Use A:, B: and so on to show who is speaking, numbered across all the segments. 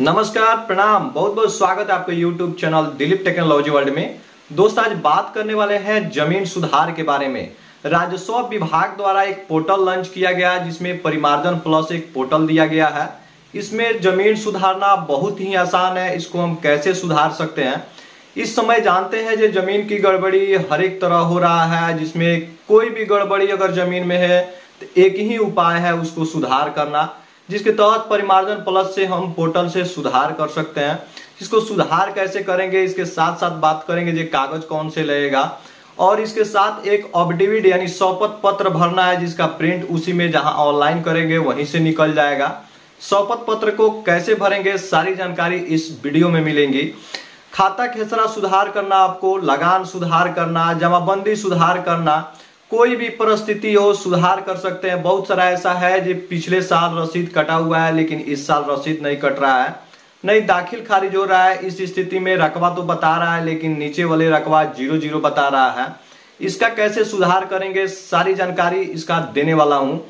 A: नमस्कार प्रणाम बहुत बहुत स्वागत है आपके YouTube channel Dilip technology world में दोस्त आज बात करने वाले हैं जमीन सुधार के बारे में राजस्व विभाग द्वारा एक पोर्टल लॉन्च किया गया जिसमें परिमार्जन प्लस एक पोर्टल दिया गया है इसमें जमीन सुधारना बहुत ही आसान है इसको हम कैसे सुधार सकते हैं इस समय जानते हैं जो जमीन की गड़बड़ी हर एक तरह हो रहा है जिसमें कोई भी गड़बड़ी अगर जमीन में है तो एक ही उपाय है उसको सुधार करना जिसके तहत परिमार्जन प्लस से हम पोर्टल से सुधार कर सकते हैं इसको सुधार कैसे करेंगे इसके साथ साथ बात करेंगे जो कागज कौन से लगेगा और इसके साथ एक ऑबडिविड यानी शपथ पत्र भरना है जिसका प्रिंट उसी में जहां ऑनलाइन करेंगे वहीं से निकल जाएगा शपथ पत्र को कैसे भरेंगे सारी जानकारी इस वीडियो में मिलेंगी खाता खेसरा सुधार करना आपको लगान सुधार करना जमाबंदी सुधार करना कोई भी परिस्थिति हो सुधार कर सकते हैं बहुत सारा ऐसा है जो पिछले साल रसीद कटा हुआ है लेकिन इस साल रसीद नहीं कट रहा है नहीं दाखिल खारिज हो रहा है इस स्थिति में रकबा तो बता रहा है लेकिन नीचे वाले रकबा जीरो जीरो बता रहा है इसका कैसे सुधार करेंगे सारी जानकारी इसका देने वाला हूँ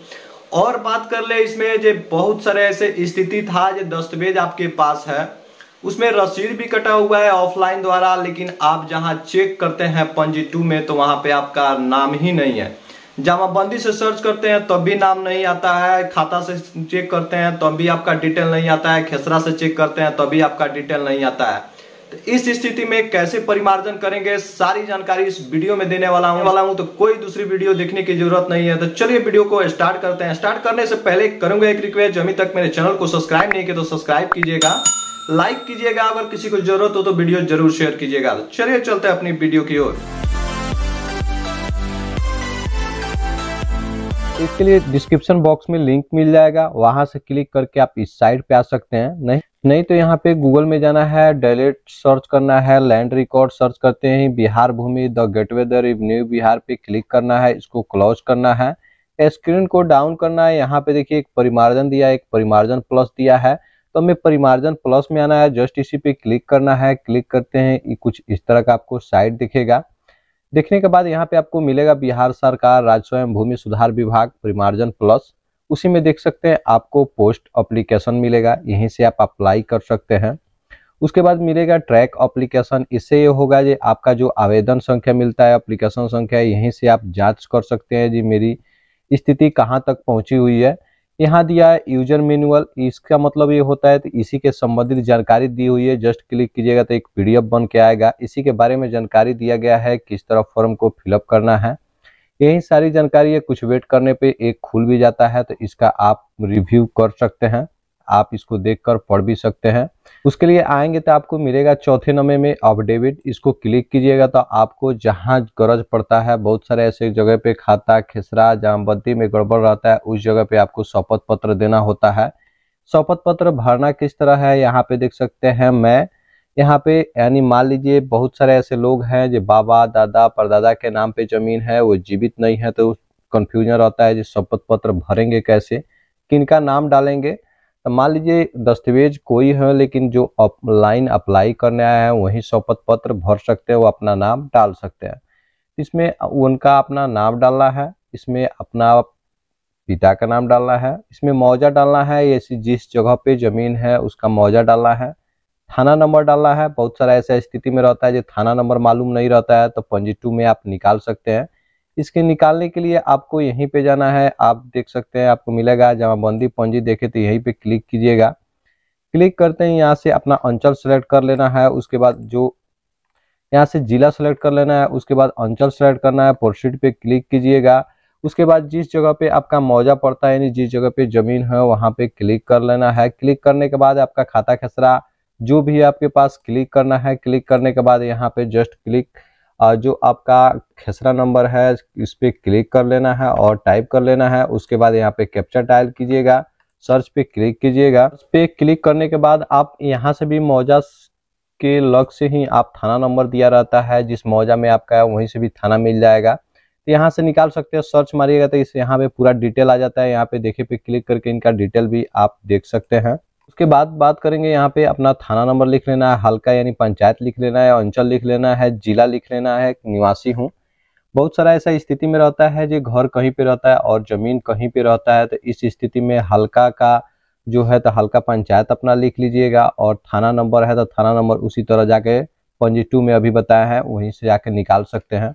A: और बात कर ले इसमें जो बहुत सारे ऐसे स्थिति था जो दस्तावेज आपके पास है उसमें रसीद भी कटा हुआ है ऑफलाइन द्वारा लेकिन आप जहां चेक करते हैं पंजी टू में तो वहां पे आपका नाम ही नहीं है जामाबंदी से सर्च करते हैं तब भी नाम नहीं आता है खाता से चेक करते हैं तब भी आपका डिटेल नहीं आता है खेसरा से चेक करते हैं तब भी आपका डिटेल नहीं आता है तो इस स्थिति में कैसे परिमार्जन करेंगे सारी जानकारी इस वीडियो में देने वाला हूँ वाला हूं तो कोई दूसरी वीडियो देखने की जरूरत नहीं है तो चलिए वीडियो को स्टार्ट करते हैं स्टार्ट करने से पहले करूंगा एक रिक्वेस्ट अभी तक मेरे चैनल को सब्सक्राइब नहीं किया तो सब्सक्राइब कीजिएगा लाइक कीजिएगा अगर किसी को जरूरत हो तो वीडियो जरूर शेयर कीजिएगा तो चलिए चलते हैं अपनी वीडियो की ओर
B: इसके लिए डिस्क्रिप्शन बॉक्स में लिंक मिल जाएगा वहां से क्लिक करके आप इस साइट पे आ सकते हैं नहीं नहीं तो यहाँ पे गूगल में जाना है डायरेक्ट सर्च करना है लैंड रिकॉर्ड सर्च करते हैं Bihar Bhumi the gateway the new Bihar पे क्लिक करना है इसको क्लोज करना है स्क्रीन को डाउन करना है यहाँ पे देखिए एक परिमार्जन दिया एक परिमार्जन प्लस दिया है तो हमें परिमार्जन प्लस में आना है जस्ट इसी पे क्लिक करना है क्लिक करते हैं कुछ इस तरह का आपको साइट दिखेगा देखने के बाद यहाँ पे आपको मिलेगा बिहार सरकार राज्य स्वयं भूमि सुधार विभाग परिमार्जन प्लस उसी में देख सकते हैं आपको पोस्ट अप्लीकेशन मिलेगा यहीं से आप अप्लाई कर सकते हैं उसके बाद मिलेगा ट्रैक अप्लीकेशन इससे ये होगा जी आपका जो आवेदन संख्या मिलता है अप्लीकेशन संख्या यहीं से आप जांच कर सकते हैं जी मेरी स्थिति कहाँ तक पहुँची हुई है यहाँ दिया है यूजर मैनुअल इसका मतलब ये होता है तो इसी के संबंधित जानकारी दी हुई है जस्ट क्लिक कीजिएगा तो एक पीडीएफ बन के आएगा इसी के बारे में जानकारी दिया गया है किस तरह फॉर्म को फिलअप करना है यही सारी जानकारी है कुछ वेट करने पे एक खुल भी जाता है तो इसका आप रिव्यू कर सकते हैं आप इसको देखकर पढ़ भी सकते हैं उसके लिए आएंगे तो आपको मिलेगा चौथे नंबर में अपडेविट इसको क्लिक कीजिएगा तो आपको जहां गरज पड़ता है बहुत सारे ऐसे जगह पे खाता खेसरा जामबद्दी में गड़बड़ रहता है उस जगह पे आपको शपथ पत्र देना होता है शपथ पत्र भरना किस तरह है यहाँ पे देख सकते हैं मैं यहाँ पे यानी मान लीजिए बहुत सारे ऐसे लोग हैं जो बाबा दादा परदादा के नाम पे जमीन है वो जीवित नहीं है तो कन्फ्यूजन रहता है जो शपथ पत्र भरेंगे कैसे किनका नाम डालेंगे तो मान लीजिए दस्तावेज कोई है लेकिन जो ऑनलाइन अप्लाई करने आया है वहीं शपथ पत्र भर सकते हैं वो अपना नाम डाल सकते हैं इसमें उनका अपना नाम डालना है इसमें अपना पिता का नाम डालना है इसमें मुआवजा डालना है ऐसी जिस जगह पे ज़मीन है उसका मौजा डालना है थाना नंबर डालना है बहुत सारा ऐसा स्थिति में रहता है जो थाना नंबर मालूम नहीं रहता है तो पंजी टू में आप निकाल सकते हैं इसके निकालने के लिए आपको यहीं पे जाना है आप देख सकते हैं आपको मिलेगा जमाबंदी बंदी देखे तो यहीं पे क्लिक कीजिएगा क्लिक करते हैं यहाँ से अपना अंचल सेलेक्ट कर लेना है उसके बाद जो यहाँ से जिला सेलेक्ट कर लेना है उसके बाद अंचल सेलेक्ट करना है प्रोसीड पे क्लिक कीजिएगा उसके बाद जिस जगह पे आपका मौजा पड़ता है यानी जिस जगह पे जमीन है वहाँ पे क्लिक कर लेना है क्लिक करने के बाद आपका खाता खसरा जो भी आपके पास क्लिक करना है क्लिक करने के बाद यहाँ पे जस्ट क्लिक जो आपका खेसरा नंबर है इस पर क्लिक कर लेना है और टाइप कर लेना है उसके बाद यहाँ पे कैप्चर टाइल कीजिएगा सर्च पे क्लिक कीजिएगा उस पे क्लिक करने के बाद आप यहाँ से भी मौजा के लग से ही आप थाना नंबर दिया रहता है जिस मौजा में आपका है वहीं से भी थाना मिल जाएगा तो यहाँ से निकाल सकते हैं सर्च मारिएगा तो इस यहाँ पे पूरा डिटेल आ जाता है यहाँ पे देखे पे क्लिक करके इनका डिटेल भी आप देख सकते हैं उसके बाद बात करेंगे यहाँ पे अपना थाना नंबर लिख लेना है हल्का यानी पंचायत लिख लेना है अंचल लिख लेना है जिला लिख लेना है निवासी हूँ बहुत सारा ऐसा स्थिति में रहता है जो घर कहीं पे रहता है और जमीन कहीं पे रहता है तो इस स्थिति में हल्का का जो है तो हल्का पंचायत अपना लिख लीजिएगा और थाना नंबर है तो थाना नंबर उसी तरह जाके पंजी टू में अभी बताया है वहीं से जाके निकाल सकते हैं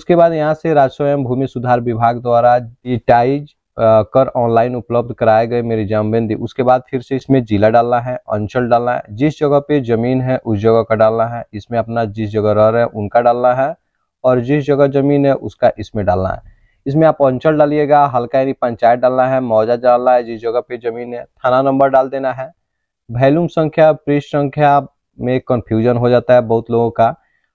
B: उसके बाद यहाँ से राजस्व एवं भूमि सुधार विभाग द्वारा डिटाइज कर ऑनलाइन उपलब्ध कराए गए मेरी जामबंदी उसके बाद फिर से इसमें जिला डालना है अंचल डालना है जिस जगह पे जमीन है उस जगह का डालना है इसमें अपना जिस जगह रह रहे हैं उनका डालना है और जिस जगह जमीन है उसका इसमें डालना है इसमें आप अंचल डालिएगा हल्का यानी पंचायत डालना है मौजा डालना है जिस जगह पे जमीन है थाना नंबर डाल देना है वैल्यूम संख्या पृष्ठ संख्या में कन्फ्यूजन हो जाता है बहुत लोगों का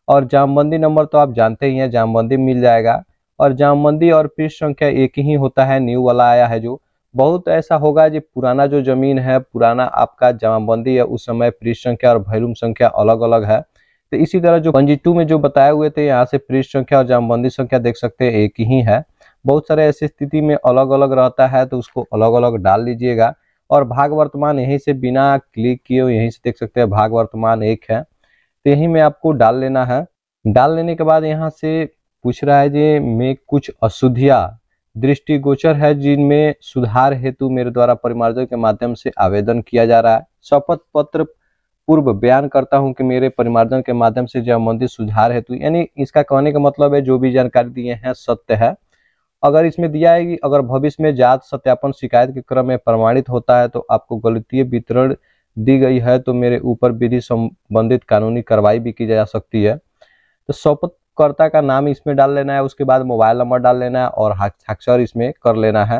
B: और जामबंदी नंबर तो आप जानते ही हैं जामबंदी मिल जाएगा और जामबंदी और पृष्ठ संख्या एक ही होता है न्यू वाला आया है जो बहुत ऐसा होगा जो पुराना जो जमीन है पुराना आपका जमाबंदी है उस समय पृष्ठ संख्या और भैरूम संख्या अलग अलग है तो इसी तरह जो पंजी टू में जो बताए हुए थे यहाँ से पृष्ठ संख्या और जामबंदी संख्या देख सकते हैं एक ही है बहुत सारे ऐसी स्थिति में अलग अलग रहता है तो उसको अलग अलग डाल लीजिएगा और भाग वर्तमान यहीं से बिना क्लिक किए यहीं से देख सकते हैं भाग वर्तमान एक है तो यहीं में आपको डाल लेना है डाल लेने के बाद यहाँ से पूछ रहा है जी मैं कुछ अशुद्धियाँ दृष्टिगोचर है जिनमें सुधार हेतु मेरे द्वारा परिमार्जन के माध्यम से आवेदन किया जा रहा है शपथ पत्र पूर्व बयान करता हूं कि मेरे परिमार्जन के माध्यम से मंदिर सुधार हेतु यानी इसका कहने का मतलब है जो भी जानकारी दिए हैं सत्य है अगर इसमें दिया है कि अगर भविष्य में जात सत्यापन शिकायत के क्रम में प्रमाणित होता है तो आपको गलतीय वितरण दी गई है तो मेरे ऊपर विधि संबंधित कानूनी कार्रवाई भी की जा सकती है तो शपथ उपयोगकर्ता का नाम इसमें डाल लेना है उसके बाद मोबाइल नंबर डाल लेना है और हस्ताक्षर इसमें कर लेना है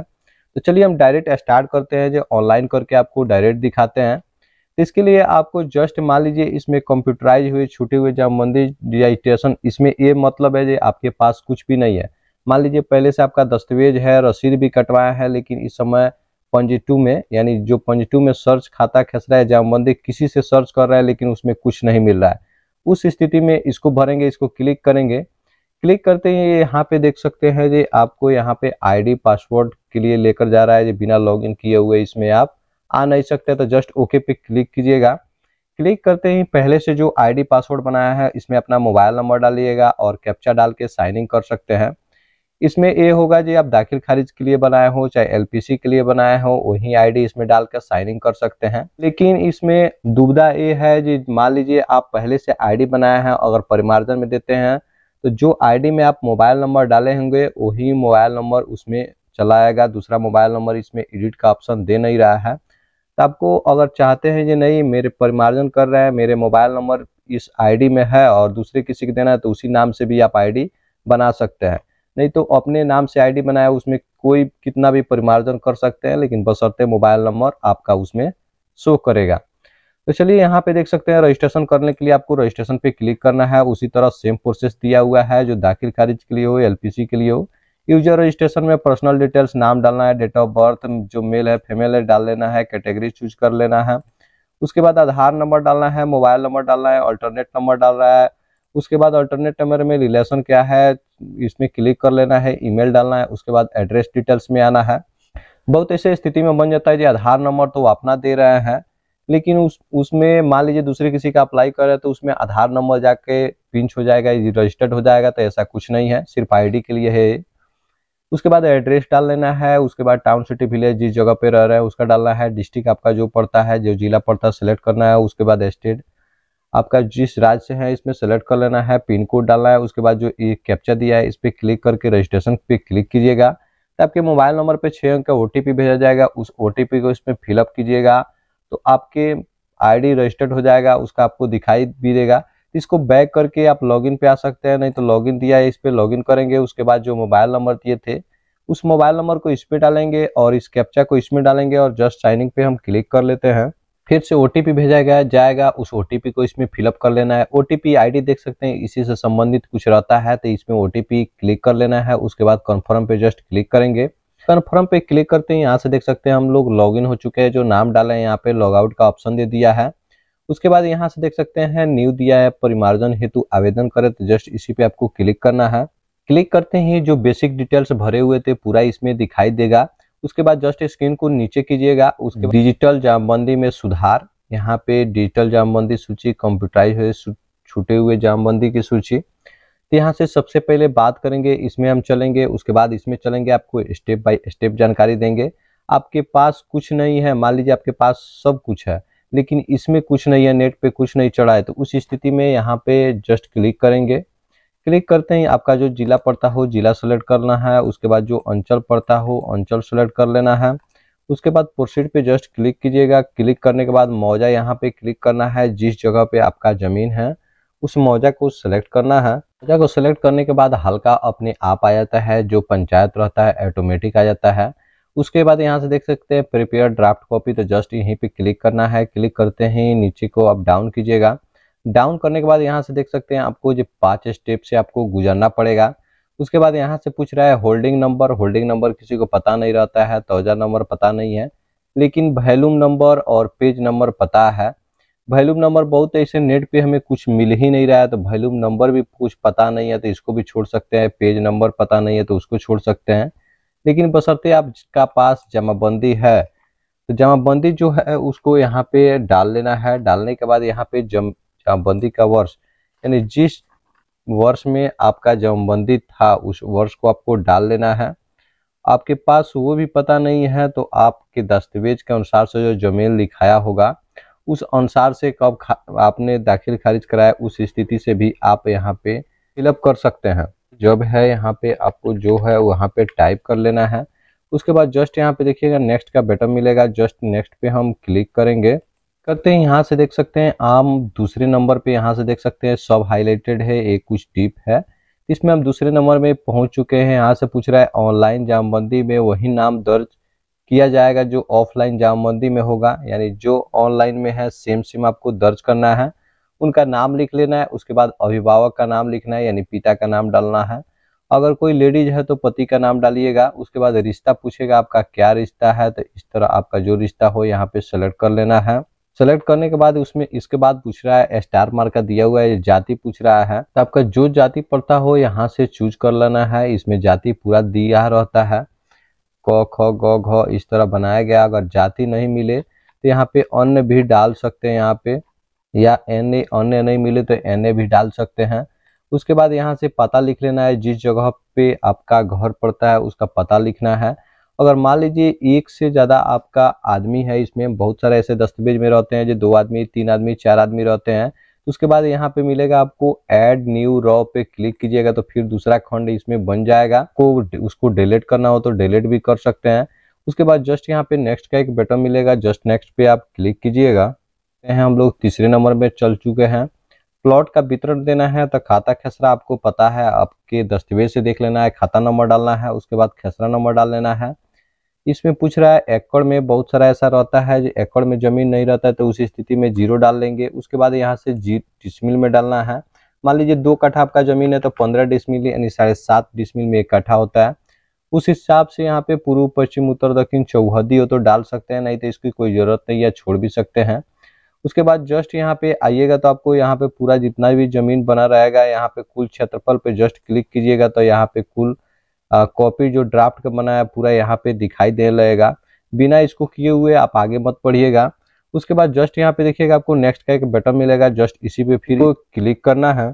B: तो चलिए हम डायरेक्ट स्टार्ट करते हैं जो ऑनलाइन करके आपको डायरेक्ट दिखाते हैं तो इसके लिए आपको जस्ट मान लीजिए इसमें कंप्यूटराइज हुए छूटे हुए मंदिर रजिस्ट्रेशन इसमें ये मतलब है जो आपके पास कुछ भी नहीं है मान लीजिए पहले से आपका दस्तावेज है रसीद भी कटवाया है लेकिन इस समय पंजी टू में यानी जो पंजी टू में सर्च खाता खस रहा है मंदिर किसी से सर्च कर रहा है लेकिन उसमें कुछ नहीं मिल रहा है उस स्थिति में इसको भरेंगे इसको क्लिक करेंगे क्लिक करते ही यहाँ पे देख सकते हैं जी आपको यहाँ पे आईडी पासवर्ड के लिए लेकर जा रहा है जी बिना लॉगिन किए हुए इसमें आप आ नहीं सकते तो जस्ट ओके पे क्लिक कीजिएगा क्लिक करते ही पहले से जो आईडी पासवर्ड बनाया है इसमें अपना मोबाइल नंबर डालिएगा और कैप्चा डाल के साइन इन कर सकते हैं इसमें ये होगा जी आप दाखिल खारिज के लिए बनाए हो चाहे एलपीसी के लिए बनाए हो वही आईडी इसमें डालकर साइन इन कर सकते हैं लेकिन इसमें दुविधा ये है जी मान लीजिए आप पहले से आईडी बनाए हैं अगर परिमार्जन में देते हैं तो जो आईडी में आप मोबाइल नंबर डाले होंगे वही मोबाइल नंबर उसमें चला आएगा दूसरा मोबाइल नंबर इसमें एडिट का ऑप्शन दे नहीं रहा है तो आपको अगर चाहते हैं ये नहीं मेरे परिमार्जन कर रहे हैं मेरे मोबाइल नंबर इस आईडी में है और दूसरे किसी को देना है तो उसी नाम से भी आप आईडी बना सकते हैं नहीं तो अपने नाम से आईडी बनाया उसमें कोई कितना भी परिमार्जन कर सकते हैं लेकिन बसरते मोबाइल नंबर आपका उसमें शो करेगा तो चलिए यहाँ पे देख सकते हैं रजिस्ट्रेशन करने के लिए आपको रजिस्ट्रेशन पे क्लिक करना है उसी तरह सेम प्रोसेस दिया हुआ है जो दाखिल खारिज के लिए हो एलपीसी के लिए हो यूजर रजिस्ट्रेशन में पर्सनल डिटेल्स नाम डालना है डेट ऑफ बर्थ जो मेल है फीमेल है डाल लेना है कैटेगरी चूज कर लेना है उसके बाद आधार नंबर डालना है मोबाइल नंबर डालना है अल्टरनेट नंबर डाल रहा है उसके बाद अल्टरनेट नंबर में रिलेशन क्या है इसमें क्लिक कर लेना है ईमेल डालना है उसके बाद एड्रेस डिटेल्स में आना है बहुत ऐसे स्थिति में बन जाता है जी आधार नंबर तो अपना दे रहे हैं लेकिन उस उसमें मान लीजिए दूसरे किसी का अप्लाई कर रहे हैं तो उसमें आधार नंबर जाके पिंच हो जाएगा रजिस्टर्ड हो जाएगा तो ऐसा कुछ नहीं है सिर्फ आईडी के लिए है उसके बाद एड्रेस डाल लेना है उसके बाद टाउन सिटी विलेज जिस जगह पे रह रहे हैं उसका डालना है डिस्ट्रिक्ट आपका जो पड़ता है जो जिला पड़ता है सिलेक्ट करना है उसके बाद स्टेट आपका जिस राज्य से है इसमें सेलेक्ट कर लेना है पिन कोड डालना है उसके बाद जो ये कैप्चा दिया है इस पर क्लिक करके रजिस्ट्रेशन पे क्लिक कीजिएगा तो आपके मोबाइल नंबर पे छः अंक का ओ भेजा जाएगा उस ओ को इसमें फिलअप कीजिएगा तो आपके आईडी रजिस्टर्ड हो जाएगा उसका आपको दिखाई भी देगा तो इसको बैक करके आप लॉगिन पे आ सकते हैं नहीं तो लॉगिन दिया है इस पर लॉगिन करेंगे उसके बाद जो मोबाइल नंबर दिए थे उस मोबाइल नंबर को इस पर डालेंगे और इस कैप्चा को इसमें डालेंगे और जस्ट साइनिंग पे हम क्लिक कर लेते हैं फिर से ओ भेजा गया जाएगा उस ओ को इसमें फिलअप कर लेना है ओ टी देख सकते हैं इसी से संबंधित कुछ रहता है तो इसमें ओ क्लिक कर लेना है उसके बाद कन्फर्म पे जस्ट क्लिक करेंगे कन्फर्म पे क्लिक करते हैं यहाँ से देख सकते हैं हम लोग लॉग हो चुके हैं जो नाम डाला है यहाँ पे लॉगआउट का ऑप्शन दे दिया है उसके बाद यहाँ से देख सकते हैं न्यू दिया है परिमार्जन हेतु आवेदन करें तो जस्ट इसी पे आपको क्लिक करना है क्लिक करते ही जो बेसिक डिटेल्स भरे हुए थे पूरा इसमें दिखाई देगा उसके बाद जस्ट स्क्रीन को नीचे कीजिएगा उसके डिजिटल जामबंदी में सुधार यहाँ पे डिजिटल जामबंदी सूची कंप्यूटराइज हुए छूटे हुए जामबंदी की सूची तो यहाँ से सबसे पहले बात करेंगे इसमें हम चलेंगे उसके बाद इसमें चलेंगे आपको स्टेप बाय स्टेप जानकारी देंगे आपके पास कुछ नहीं है मान लीजिए आपके पास सब कुछ है लेकिन इसमें कुछ नहीं है नेट पे कुछ नहीं चढ़ा है तो उस स्थिति में यहाँ पे जस्ट क्लिक करेंगे क्लिक करते ही आपका जो जिला पड़ता हो जिला सेलेक्ट करना है उसके बाद जो अंचल पड़ता हो अंचल सेलेक्ट कर लेना है उसके बाद प्रोसीड पे जस्ट क्लिक कीजिएगा क्लिक करने के बाद मौजा यहाँ पे क्लिक करना है जिस जगह पे आपका ज़मीन है उस मौजा को सिलेक्ट करना है मौजा को सिलेक्ट करने के बाद हल्का अपने आप आ जाता है जो पंचायत रहता है ऑटोमेटिक आ जाता है उसके बाद यहाँ से देख सकते हैं प्रिपेयर ड्राफ्ट कॉपी तो जस्ट यहीं पे क्लिक करना है क्लिक करते ही नीचे को आप डाउन कीजिएगा डाउन करने के बाद यहाँ से देख सकते हैं आपको जो पाँच स्टेप से आपको गुजरना पड़ेगा उसके बाद यहाँ से पूछ रहा है होल्डिंग नंबर होल्डिंग नंबर किसी को पता नहीं रहता है तोजा नंबर पता नहीं है लेकिन वैल्यूम नंबर और पेज नंबर पता है वैल्यूम नंबर बहुत ऐसे नेट पे हमें कुछ मिल ही नहीं रहा है तो वैल्यूम नंबर भी कुछ पता नहीं है तो इसको भी छोड़ सकते हैं पेज नंबर पता नहीं है तो उसको छोड़ सकते हैं लेकिन बसरते आपका पास जमाबंदी है तो जमाबंदी जो है उसको यहाँ पे डाल लेना है डालने के बाद यहाँ पे जम जामबंदी का वर्ष यानी जिस वर्ष में आपका जामबंदी था उस वर्ष को आपको डाल लेना है आपके पास वो भी पता नहीं है तो आपके दस्तावेज के अनुसार से जो जमीन लिखाया होगा उस अनुसार से कब आपने दाखिल खारिज कराया उस स्थिति से भी आप यहाँ पे फिलअप कर सकते हैं जब है यहाँ पे आपको जो है वहाँ पे टाइप कर लेना है उसके बाद जस्ट यहाँ पे देखिएगा नेक्स्ट का बटन मिलेगा जस्ट नेक्स्ट पे हम क्लिक करेंगे करते हैं यहाँ से देख सकते हैं आम दूसरे नंबर पे यहाँ से देख सकते हैं सब हाईलाइटेड है एक कुछ डीप है इसमें हम दूसरे नंबर में पहुंच चुके हैं यहाँ से पूछ रहा है ऑनलाइन जामबंदी में वही नाम दर्ज किया जाएगा जो ऑफलाइन जामबंदी में होगा यानी जो ऑनलाइन में है सेम सेम आपको दर्ज करना है उनका नाम लिख लेना है उसके बाद अभिभावक का नाम लिखना है यानी पिता का नाम डालना है अगर कोई लेडीज है तो पति का नाम डालिएगा उसके बाद रिश्ता पूछेगा आपका क्या रिश्ता है तो इस तरह आपका जो रिश्ता हो यहाँ पे सेलेक्ट कर लेना है सेलेक्ट करने के बाद उसमें इसके बाद पूछ रहा है स्टार मार्क का दिया हुआ है जाति पूछ रहा है तो आपका जो जाति पड़ता हो यहाँ से चूज कर लेना है इसमें जाति पूरा दिया रहता है क ख ग घ इस तरह बनाया गया अगर जाति नहीं मिले तो यहाँ पे अन्य भी डाल सकते हैं यहाँ पे या एन ए अन्य नहीं मिले तो एन ए भी डाल सकते हैं उसके बाद यहाँ से पता लिख लेना है जिस जगह पे आपका घर पड़ता है उसका पता लिखना है अगर मान लीजिए एक से ज़्यादा आपका आदमी है इसमें बहुत सारे ऐसे दस्तावेज में रहते हैं जो दो आदमी तीन आदमी चार आदमी रहते हैं तो उसके बाद यहाँ पे मिलेगा आपको ऐड न्यू रॉ पे क्लिक कीजिएगा तो फिर दूसरा खंड इसमें बन जाएगा को उसको डिलीट करना हो तो डिलीट भी कर सकते हैं उसके बाद जस्ट यहाँ पे नेक्स्ट का एक बटन मिलेगा जस्ट नेक्स्ट पे आप क्लिक कीजिएगा हैं हम लोग तीसरे नंबर में चल चुके हैं प्लॉट का वितरण देना है तो खाता खेसरा आपको पता है आपके दस्तावेज से देख लेना है खाता नंबर डालना है उसके बाद खेसरा नंबर डाल लेना है इसमें पूछ रहा है एकड़ में बहुत सारा ऐसा रहता है जो एकड़ में जमीन नहीं रहता है तो उस स्थिति में जीरो डाल लेंगे उसके बाद यहाँ से जी डिसमिल में डालना है मान लीजिए दो कट्ठा आपका जमीन है तो पंद्रह डिसमिल यानी साढ़े सात डिसमिल में एक कट्ठा होता है उस हिसाब से यहाँ पे पूर्व पश्चिम उत्तर दक्षिण चौहदी हो तो डाल सकते हैं नहीं तो इसकी कोई ज़रूरत नहीं है छोड़ भी सकते हैं उसके बाद जस्ट यहाँ पे आइएगा तो आपको यहाँ पे पूरा जितना भी जमीन बना रहेगा यहाँ पे कुल क्षेत्रफल पे जस्ट क्लिक कीजिएगा तो यहाँ पे कुल कॉपी जो ड्राफ्ट का बना है पूरा यहाँ पे दिखाई दे लगेगा बिना इसको किए हुए आप आगे मत पढ़िएगा उसके बाद जस्ट यहाँ पे देखिएगा आपको नेक्स्ट का एक बटन मिलेगा जस्ट इसी पे फिर क्लिक करना है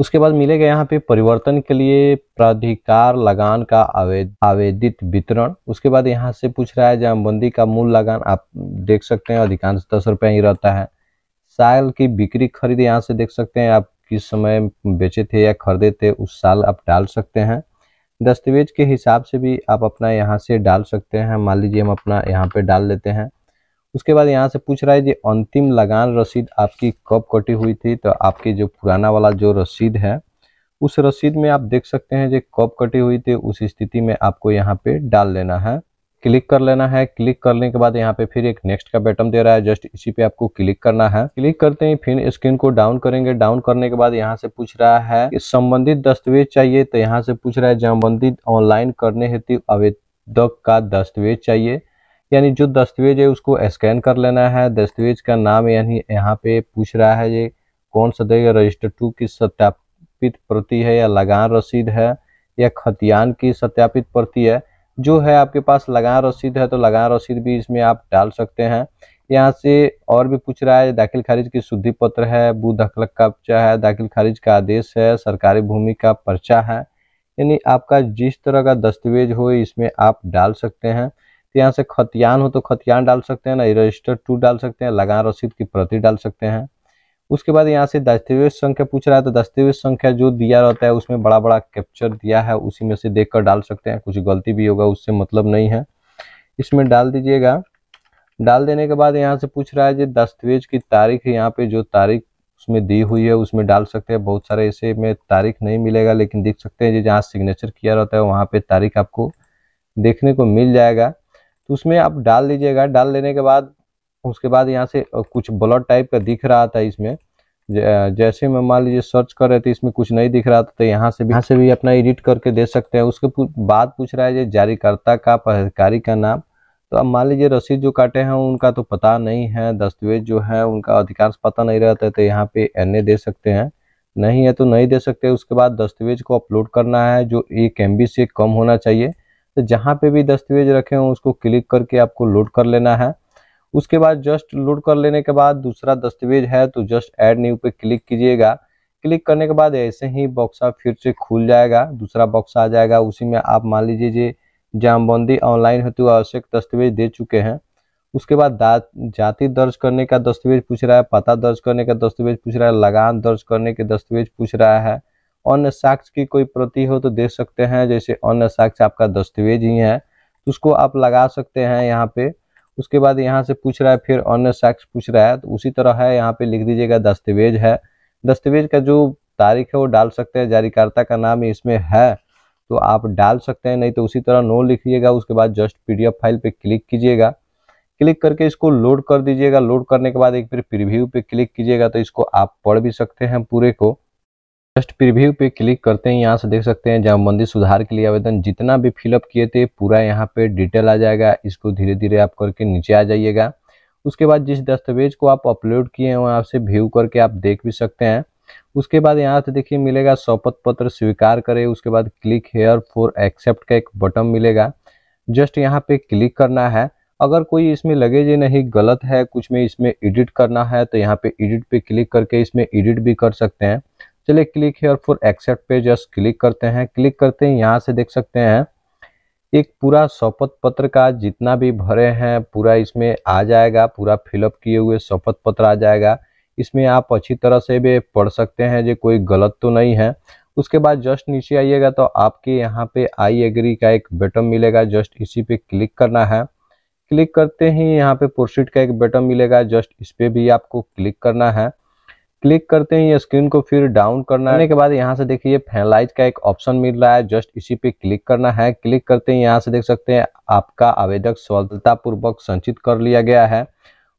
B: उसके बाद मिलेगा यहाँ पे परिवर्तन के लिए प्राधिकार लगान का आवेद, आवेदित वितरण उसके बाद यहाँ से पूछ रहा है जामबंदी का मूल लगान आप देख सकते हैं अधिकांश दस रुपया ही रहता है साल की बिक्री खरीद यहाँ से देख सकते हैं आप किस समय बेचे थे या खरीदे थे उस साल आप डाल सकते हैं दस्तावेज के हिसाब से भी आप अपना यहाँ से डाल सकते हैं मान लीजिए हम अपना यहाँ पे डाल लेते हैं उसके बाद यहाँ से पूछ रहा है जी अंतिम लगान रसीद आपकी कब कटी हुई थी तो आपकी जो पुराना वाला जो रसीद है उस रसीद में आप देख सकते हैं जो कब कटी हुई थी उस स्थिति में आपको यहाँ पे डाल लेना है क्लिक कर लेना है क्लिक करने के बाद यहाँ पे फिर एक नेक्स्ट का बटन दे रहा है जस्ट इसी पे आपको क्लिक करना है क्लिक करते ही फिर स्क्रीन को डाउन करेंगे डाउन करने के बाद यहाँ से पूछ रहा है कि संबंधित दस्तावेज चाहिए तो यहाँ से पूछ रहा है संबंधित ऑनलाइन करने हेतु आवेदक का दस्तावेज चाहिए यानी जो दस्तावेज है उसको स्कैन कर लेना है दस्तावेज का नाम यानी यहाँ पे पूछ रहा है ये कौन सा देगा रजिस्टर टू की सत्यापित प्रति है या लगान रसीद है या खतियान की सत्यापित प्रति है जो है आपके पास लगान रसीद है तो लगान रसीद भी इसमें आप डाल सकते हैं यहाँ से और भी पूछ रहा है दाखिल खारिज की शुद्धि पत्र है बू दखलक का पर्चा है दाखिल खारिज का आदेश है सरकारी भूमि का पर्चा है यानी आपका जिस तरह का दस्तावेज हो इसमें आप डाल सकते हैं तो यहाँ से खतियान हो तो खतियान डाल सकते हैं ना रजिस्टर टू डाल सकते हैं लगान रसीद की प्रति डाल सकते हैं उसके बाद यहाँ से दस्तावेज संख्या पूछ रहा है तो दस्तावेज संख्या जो दिया रहता है उसमें बड़ा बड़ा कैप्चर दिया है उसी में से देख कर डाल सकते हैं कुछ गलती भी होगा उससे मतलब नहीं है इसमें डाल दीजिएगा डाल देने के बाद यहाँ से पूछ रहा है जो दस्तावेज की तारीख यहाँ पे जो तारीख उसमें दी हुई है उसमें डाल सकते हैं बहुत सारे ऐसे में तारीख नहीं मिलेगा लेकिन देख सकते हैं जी जहाँ सिग्नेचर किया रहता है वहाँ पे तारीख आपको देखने को मिल जाएगा तो उसमें आप डाल दीजिएगा डाल देने के बाद उसके बाद यहाँ से कुछ ब्लड टाइप का दिख रहा था इसमें जैसे मैं मान लीजिए सर्च कर रहे थे इसमें कुछ नहीं दिख रहा था तो यहाँ से यहाँ से भी अपना एडिट करके दे सकते हैं उसके बाद पूछ रहा है जारीकर्ता का पहलकारी का नाम तो अब मान लीजिए रसीद जो काटे हैं उनका तो पता नहीं है दस्तावेज जो है उनका अधिकांश पता नहीं रहता है तो यहाँ पे एन दे सकते हैं नहीं है तो नहीं दे सकते उसके बाद दस्तावेज को अपलोड करना है जो एक एम से कम होना चाहिए तो जहाँ पे भी दस्तावेज रखे हों उसको क्लिक करके आपको लोड कर लेना है उसके बाद जस्ट लोड कर लेने के बाद दूसरा दस्तावेज है तो जस्ट एड न्यू पे क्लिक कीजिएगा क्लिक करने के बाद ऐसे ही बॉक्सा फिर से खुल जाएगा दूसरा बॉक्स आ जाएगा उसी में आप मान लीजिए जामबंदी ऑनलाइन हेतु तो आवश्यक दस्तावेज दे चुके हैं उसके बाद जाति दर्ज करने का दस्तावेज पूछ रहा है पता दर्ज करने का दस्तावेज पूछ रहा है लगान दर्ज करने के दस्तावेज पूछ रहा है अन्य साक्ष की कोई प्रति हो तो दे सकते हैं जैसे अन्य साक्ष आपका दस्तावेज ही है उसको आप लगा सकते हैं यहाँ पे उसके बाद यहाँ से पूछ रहा है फिर अन्य शख्स पूछ रहा है तो उसी तरह है यहाँ पे लिख दीजिएगा दस्तावेज है दस्तावेज का जो तारीख है वो डाल सकते हैं जारीकर्ता का नाम इसमें है तो आप डाल सकते हैं नहीं तो उसी तरह नो लिखिएगा उसके बाद जस्ट पी फाइल पर क्लिक कीजिएगा क्लिक करके इसको लोड कर दीजिएगा लोड करने के बाद एक फिर प्रिव्यू पे क्लिक कीजिएगा तो इसको आप पढ़ भी सकते हैं पूरे को जस्ट प्रिव्यू पे क्लिक करते हैं यहाँ से देख सकते हैं मंदिर सुधार के लिए आवेदन जितना भी फिलअप किए थे पूरा यहाँ पे डिटेल आ जाएगा इसको धीरे धीरे आप करके नीचे आ जाइएगा उसके बाद जिस दस्तावेज को आप अपलोड किए हैं वहाँ से व्यू करके आप देख भी सकते हैं उसके बाद यहाँ से देखिए मिलेगा शपथ पत्र स्वीकार करें उसके बाद क्लिक हेयर फॉर एक्सेप्ट का एक बटन मिलेगा जस्ट यहाँ पे क्लिक करना है अगर कोई इसमें लगे ये नहीं गलत है कुछ में इसमें एडिट करना है तो यहाँ पे एडिट पे क्लिक करके इसमें एडिट भी कर सकते हैं चलिए क्लिक हेयर फॉर एक्सेप्ट पे जस्ट क्लिक करते हैं क्लिक करते हैं यहाँ से देख सकते हैं एक पूरा शपथ पत्र का जितना भी भरे हैं पूरा इसमें आ जाएगा पूरा फिलअप किए हुए शपथ पत्र आ जाएगा इसमें आप अच्छी तरह से भी पढ़ सकते हैं जो कोई गलत तो नहीं है उसके बाद जस्ट नीचे आइएगा तो आपके यहाँ पे आई एग्री का एक बटन मिलेगा जस्ट इसी पे क्लिक करना है क्लिक करते ही यहाँ पे प्रोसीड का एक बटन मिलेगा जस्ट इस पर भी आपको क्लिक करना है क्लिक करते हैं ये स्क्रीन को फिर डाउन करना है के बाद यहाँ से देखिए फैनलाइज का एक ऑप्शन मिल रहा है जस्ट इसी पे क्लिक करना है क्लिक करते ही यहाँ से देख सकते हैं आपका आवेदक सफलतापूर्वक संचित कर लिया गया है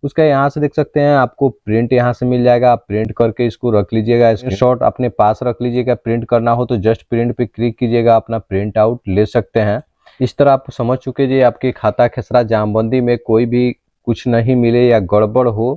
B: उसका यहाँ से देख सकते हैं आपको प्रिंट यहाँ से मिल जाएगा आप प्रिंट करके इसको रख लीजिएगा शॉर्ट अपने पास रख लीजिएगा प्रिंट करना हो तो जस्ट प्रिंट पे क्लिक कीजिएगा अपना प्रिंट आउट ले सकते हैं इस तरह आप समझ चुके जी आपके खाता खेसरा जामबंदी में कोई भी कुछ नहीं मिले या गड़बड़ हो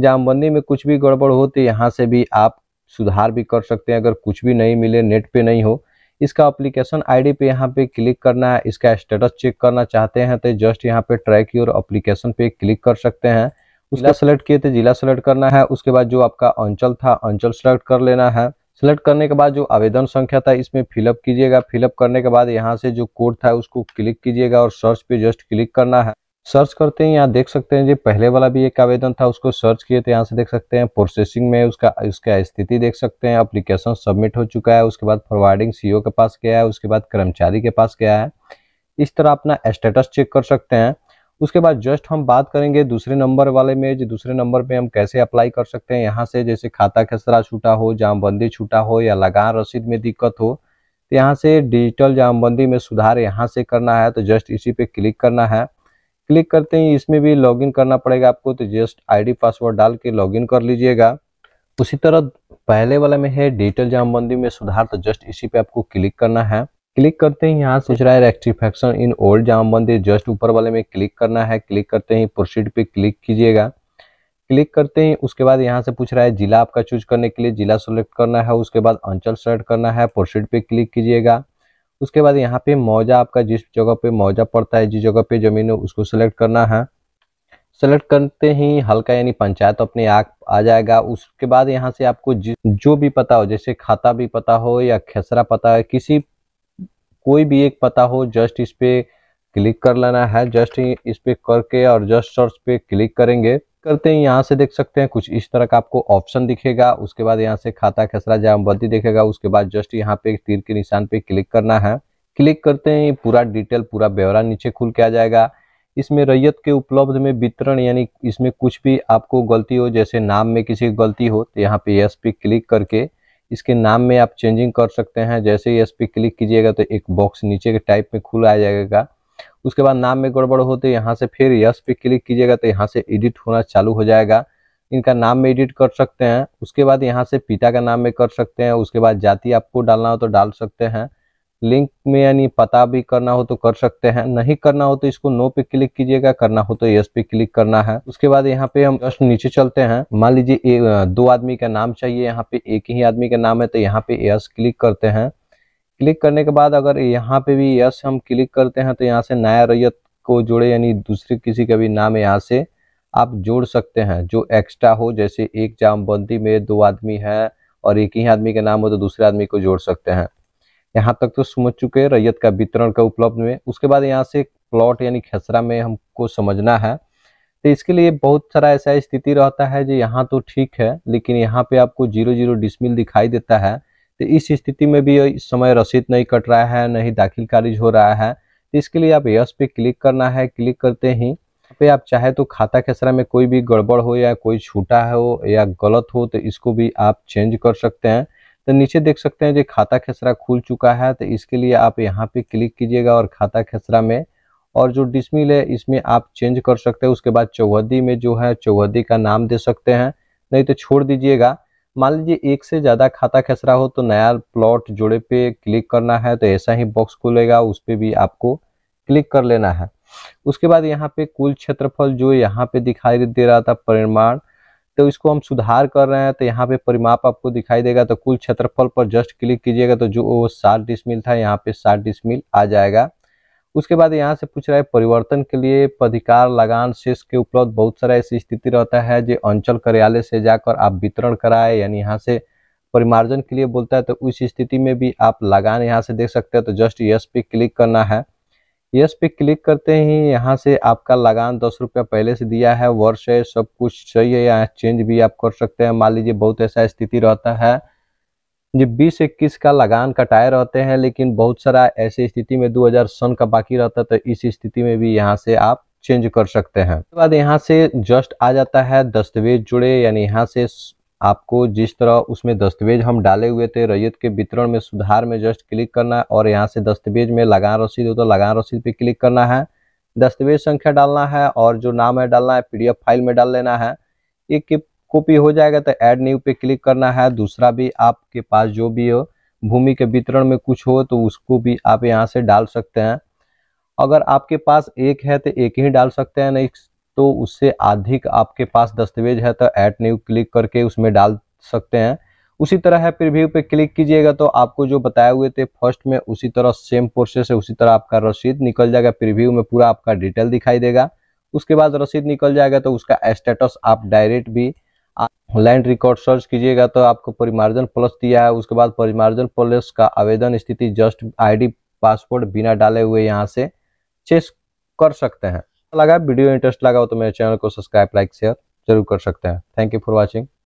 B: जामबंदी में कुछ भी गड़बड़ हो तो यहाँ से भी आप सुधार भी कर सकते हैं अगर कुछ भी नहीं मिले नेट पे नहीं हो इसका अप्लीकेशन आईडी पे यहाँ पे क्लिक करना है इसका स्टेटस चेक करना चाहते हैं तो जस्ट यहाँ पे ट्रैक योर अप्लीकेशन पे क्लिक कर सकते हैं जिला सेलेक्ट किए थे तो जिला सेलेक्ट करना है उसके बाद जो आपका अंचल था अंचल सेलेक्ट कर लेना है सेलेक्ट करने के बाद जो आवेदन संख्या था इसमें फिलअप कीजिएगा फिलअप करने के बाद यहाँ से जो कोड था उसको क्लिक कीजिएगा और सर्च पे जस्ट क्लिक करना है सर्च करते हैं यहाँ देख सकते हैं जी पहले वाला भी एक आवेदन था उसको सर्च किए तो यहाँ से देख सकते हैं प्रोसेसिंग में उसका उसका स्थिति देख सकते हैं अप्लीकेशन सबमिट हो चुका है उसके बाद फॉरवर्डिंग सीईओ के पास गया है उसके बाद कर्मचारी के पास गया है इस तरह अपना स्टेटस चेक कर सकते हैं उसके बाद जस्ट हम बात करेंगे दूसरे नंबर वाले में जो दूसरे नंबर पे हम कैसे अप्लाई कर सकते हैं यहाँ से जैसे खाता खसरा छूटा हो जामबंदी छूटा हो या लगान रसीद में दिक्कत हो तो यहाँ से डिजिटल जामबंदी में सुधार यहाँ से करना है तो जस्ट इसी पे क्लिक करना है क्लिक करते ही इसमें भी लॉगिन करना पड़ेगा आपको तो जस्ट आईडी पासवर्ड डाल के लॉगिन कर लीजिएगा उसी तरह पहले वाला में है डिजिटल जामबंदी में सुधार तो जस्ट इसी पे आपको क्लिक करना है क्लिक करते ही यहाँ से रहा है रेक्टिफेक्शन इन ओल्ड जामबंदी जस्ट ऊपर वाले में क्लिक करना है क्लिक करते ही प्रोसीड पे क्लिक कीजिएगा क्लिक करते ही उसके बाद यहाँ से पूछ रहा है जिला आपका चूज करने के लिए जिला सेलेक्ट करना है उसके बाद अंचल सेलेक्ट करना है प्रोसीड पे क्लिक कीजिएगा उसके बाद यहाँ पे मौजा आपका जिस जगह पे मौजा पड़ता है जिस जगह पे जमीन है उसको सेलेक्ट करना है हाँ। सेलेक्ट करते ही हल्का यानी पंचायत अपने आग आ जाएगा उसके बाद यहाँ से आपको जो भी पता हो जैसे खाता भी पता हो या खेसरा पता है किसी कोई भी एक पता हो जस्ट इस पे क्लिक कर लेना है जस्ट इस पे करके और जस्ट सर्च पे क्लिक करेंगे करते हैं यहाँ से देख सकते हैं कुछ इस तरह का आपको ऑप्शन दिखेगा उसके बाद यहाँ से खाता खसरा जामबंदी दिखेगा उसके बाद जस्ट यहाँ पे तीर के निशान पे क्लिक करना है क्लिक करते हैं पूरा डिटेल पूरा ब्यौरा नीचे खुल के आ जाएगा इसमें रैयत के उपलब्ध में वितरण यानी इसमें कुछ भी आपको गलती हो जैसे नाम में किसी की गलती हो तो यहाँ पे यस पे क्लिक करके इसके नाम में आप चेंजिंग कर सकते हैं जैसे ही यस पे क्लिक कीजिएगा तो एक बॉक्स नीचे के टाइप में खुल आ जाएगा उसके बाद नाम में गड़बड़ होते तो यहाँ से फिर यस पे क्लिक कीजिएगा तो यहाँ से एडिट होना चालू हो जाएगा इनका नाम में एडिट कर सकते हैं उसके बाद यहाँ से पिता का नाम में कर सकते हैं उसके बाद जाति आपको डालना हो तो डाल सकते हैं लिंक में यानी पता भी करना हो तो कर सकते हैं नहीं करना हो तो इसको नो पे क्लिक कीजिएगा करना हो तो यस पे क्लिक करना है उसके बाद यहाँ पे हम जस्ट नीचे चलते हैं मान लीजिए दो आदमी का नाम चाहिए यहाँ पे एक ही आदमी का नाम है तो यहाँ पे यस क्लिक करते हैं क्लिक करने के बाद अगर यहाँ पे भी यस हम क्लिक करते हैं तो यहाँ से नया रैयत को जोड़े यानी दूसरे किसी का भी नाम यहाँ से आप जोड़ सकते हैं जो एक्स्ट्रा हो जैसे एक जामबंदी में दो आदमी है और एक ही आदमी का नाम हो तो दूसरे आदमी को जोड़ सकते हैं यहाँ तक तो समझ चुके हैं रैयत का वितरण का उपलब्ध में उसके बाद यहाँ से प्लॉट यानी खसरा में हमको समझना है तो इसके लिए बहुत सारा ऐसा स्थिति रहता है जो यहाँ तो ठीक है लेकिन यहाँ पे आपको जीरो जीरो डिसमिल दिखाई देता है तो इस स्थिति में भी इस समय रसीद नहीं कट रहा है नहीं दाखिल खारिज हो रहा है तो इसके लिए आप यस पे क्लिक करना है क्लिक करते ही पे आप चाहे तो खाता खेसरा में कोई भी गड़बड़ हो या कोई छूटा हो या गलत हो तो इसको भी आप चेंज कर सकते हैं तो नीचे देख सकते हैं जो खाता खेसरा खुल चुका है तो इसके लिए आप यहाँ पे क्लिक कीजिएगा और खाता खेसरा में और जो डिसमिल है इसमें आप चेंज कर सकते हैं उसके बाद चौहदी में जो है चौहदी का नाम दे सकते हैं नहीं तो छोड़ दीजिएगा मान लीजिए एक से ज़्यादा खाता खसरा हो तो नया प्लॉट जोड़े पे क्लिक करना है तो ऐसा ही बॉक्स खुलेगा उस पर भी आपको क्लिक कर लेना है उसके बाद यहाँ पे कुल क्षेत्रफल जो यहाँ पे दिखाई दे रहा था परिमाण तो इसको हम सुधार कर रहे हैं तो यहाँ पे परिमाप आपको दिखाई देगा तो कुल क्षेत्रफल पर जस्ट क्लिक कीजिएगा तो जो साठ डिसमिल था यहाँ पे साठ डिसमिल आ जाएगा उसके बाद यहाँ से पूछ रहा है परिवर्तन के लिए पधिकार लगान शेष के उपलब्ध बहुत सारा ऐसी स्थिति रहता है जो अंचल कार्यालय से जाकर आप वितरण कराए यानी यहाँ से परिमार्जन के लिए बोलता है तो उस स्थिति में भी आप लगान यहाँ से देख सकते हैं तो जस्ट यस पे क्लिक करना है यस पे क्लिक करते ही यहाँ से आपका लगान दस रुपया पहले से दिया है वर्ष है सब कुछ सही है यहाँ चेंज भी आप कर सकते हैं मान लीजिए बहुत ऐसा स्थिति रहता है जो बीस इक्कीस का लगान कटाए रहते हैं लेकिन बहुत सारा ऐसी स्थिति में 2000 सन का बाकी रहता है तो इस स्थिति में भी यहाँ से आप चेंज कर सकते हैं उसके बाद यहाँ से जस्ट आ जाता है दस्तावेज जुड़े यानी यहाँ से आपको जिस तरह उसमें दस्तावेज हम डाले हुए थे रैयत के वितरण में सुधार में जस्ट क्लिक करना है और यहाँ से दस्तावेज में लगान रसीद हो तो लगान रसीद पे क्लिक करना है दस्तावेज संख्या डालना है और जो नाम है डालना है पीडीएफ फाइल में डाल लेना है एक कॉपी हो जाएगा तो ऐड न्यू पे क्लिक करना है दूसरा भी आपके पास जो भी हो भूमि के वितरण में कुछ हो तो उसको भी आप यहाँ से डाल सकते हैं अगर आपके पास एक है तो एक ही डाल सकते हैं नहीं तो उससे अधिक आपके पास दस्तावेज है तो ऐड न्यू क्लिक करके उसमें डाल सकते हैं उसी तरह है प्रिव्यू पे क्लिक कीजिएगा तो आपको जो बताए हुए थे फर्स्ट में उसी तरह सेम प्रोसेस है उसी तरह आपका रसीद निकल जाएगा प्रिव्यू में पूरा आपका डिटेल दिखाई देगा उसके बाद रसीद निकल जाएगा तो उसका स्टेटस आप डायरेक्ट भी लैंड रिकॉर्ड सर्च कीजिएगा तो आपको परिमार्जन प्लस दिया है उसके बाद परिमार्जन प्लस का आवेदन स्थिति जस्ट आईडी पासपोर्ट बिना डाले हुए यहाँ से चेस कर सकते हैं अच्छा लगा वीडियो इंटरेस्ट लगा हो तो मेरे चैनल को सब्सक्राइब लाइक शेयर जरूर कर सकते हैं थैंक यू फॉर वॉचिंग